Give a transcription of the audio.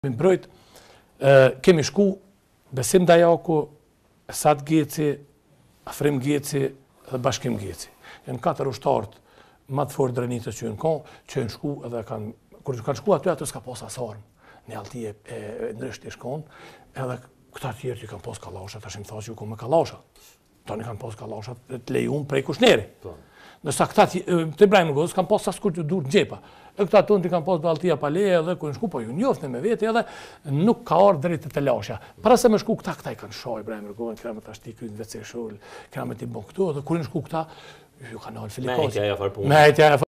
Më në kemi shku, besim Dajaku, jaku, gjeci, afrim gjeci dhe bashkim gjeci. Në katër ushtartë, shtartë, ma të forë drenitës që në ka, që në shku, edhe kanë, kur që kanë shku, atë atës ka posa sarmë, një alti e nërështë i shkonë, edhe këta tjerë që kanë posë kalashat, të shimë thasë që ku me kalashat, të një kanë posë kalashat, të lejumë prej kushneri. Po. Nësa këta të brajnë më godës, kam posë sa skurë që durë në gjepa. E këta të të kam posë baltia paleje edhe ku në shku, po ju njofënë me vete edhe nuk ka orë drejtë të të lasha. Para se me shku këta, këta i kanë shojë, brajnë më këra me të ashtë i kujnë vëtë se me të i bënë këtu, dhe ku në shku këta, ju kanë alë filikosë. Me e tja e